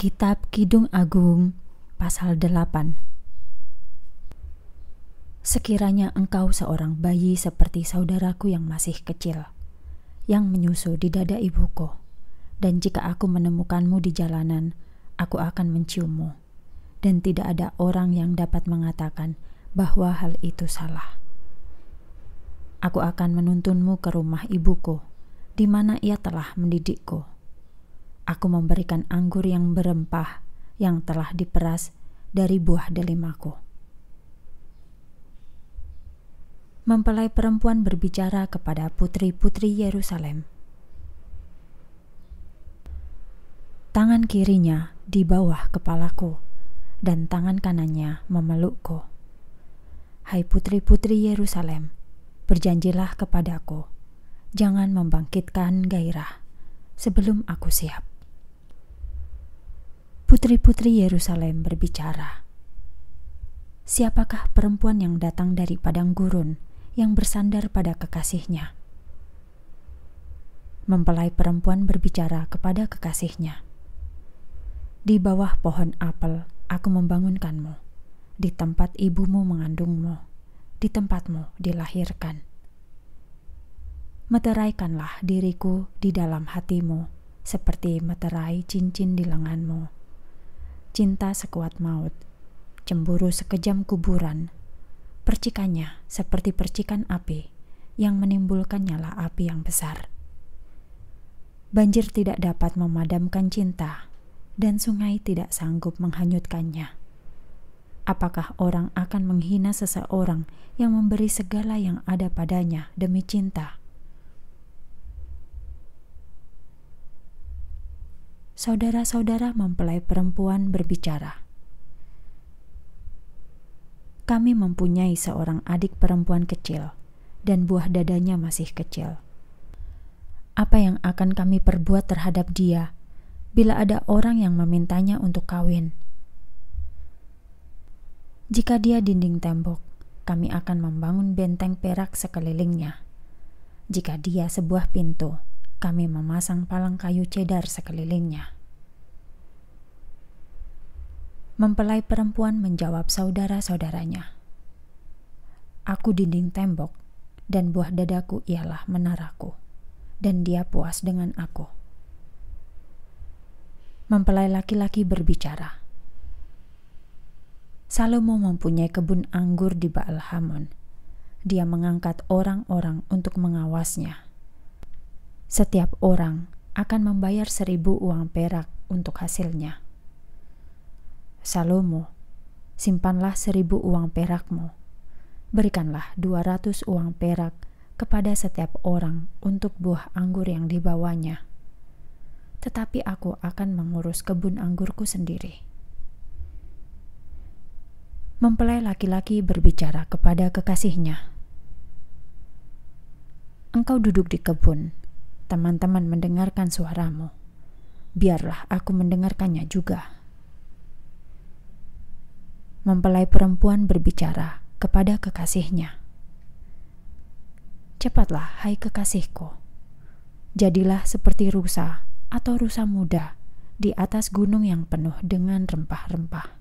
Kitab Kidung Agung pasal 8 Sekiranya engkau seorang bayi seperti saudaraku yang masih kecil, yang menyusu di dada ibuku, dan jika aku menemukanmu di jalanan, aku akan menciummu, dan tidak ada orang yang dapat mengatakan bahwa hal itu salah. Aku akan menuntunmu ke rumah ibuku, di mana ia telah mendidikku Aku memberikan anggur yang berempah yang telah diperas dari buah delimaku. Mempelai perempuan berbicara kepada putri-putri Yerusalem. Tangan kirinya di bawah kepalaku, dan tangan kanannya memelukku. Hai putri-putri Yerusalem, berjanjilah kepadaku, jangan membangkitkan gairah sebelum aku siap. Putri-putri Yerusalem berbicara. Siapakah perempuan yang datang dari padang gurun yang bersandar pada kekasihnya? Mempelai perempuan berbicara kepada kekasihnya. Di bawah pohon apel aku membangunkanmu, di tempat ibumu mengandungmu, di tempatmu dilahirkan. Meteraikanlah diriku di dalam hatimu, seperti meterai cincin di lenganmu cinta sekuat maut, cemburu sekejam kuburan. Percikannya seperti percikan api yang menimbulkan nyala api yang besar. Banjir tidak dapat memadamkan cinta, dan sungai tidak sanggup menghanyutkannya. Apakah orang akan menghina seseorang yang memberi segala yang ada padanya demi cinta? saudara-saudara mempelai perempuan berbicara. Kami mempunyai seorang adik perempuan kecil, dan buah dadanya masih kecil. Apa yang akan kami perbuat terhadap dia bila ada orang yang memintanya untuk kawin? Jika dia dinding tembok, kami akan membangun benteng perak sekelilingnya. Jika dia sebuah pintu, kami memasang palang kayu cedar sekelilingnya. Mempelai perempuan menjawab saudara-saudaranya. Aku dinding tembok dan buah dadaku ialah menaraku dan dia puas dengan aku. Mempelai laki-laki berbicara. Salomo mempunyai kebun anggur di Baal Hamon. Dia mengangkat orang-orang untuk mengawasnya. Setiap orang akan membayar seribu uang perak untuk hasilnya. Salomo, simpanlah seribu uang perakmu. Berikanlah dua ratus uang perak kepada setiap orang untuk buah anggur yang dibawanya. Tetapi aku akan mengurus kebun anggurku sendiri. Mempelai laki-laki berbicara kepada kekasihnya. Engkau duduk di kebun, teman-teman mendengarkan suaramu. Biarlah aku mendengarkannya juga mempelai perempuan berbicara kepada kekasihnya. Cepatlah, hai kekasihku, jadilah seperti rusa atau rusa muda di atas gunung yang penuh dengan rempah-rempah.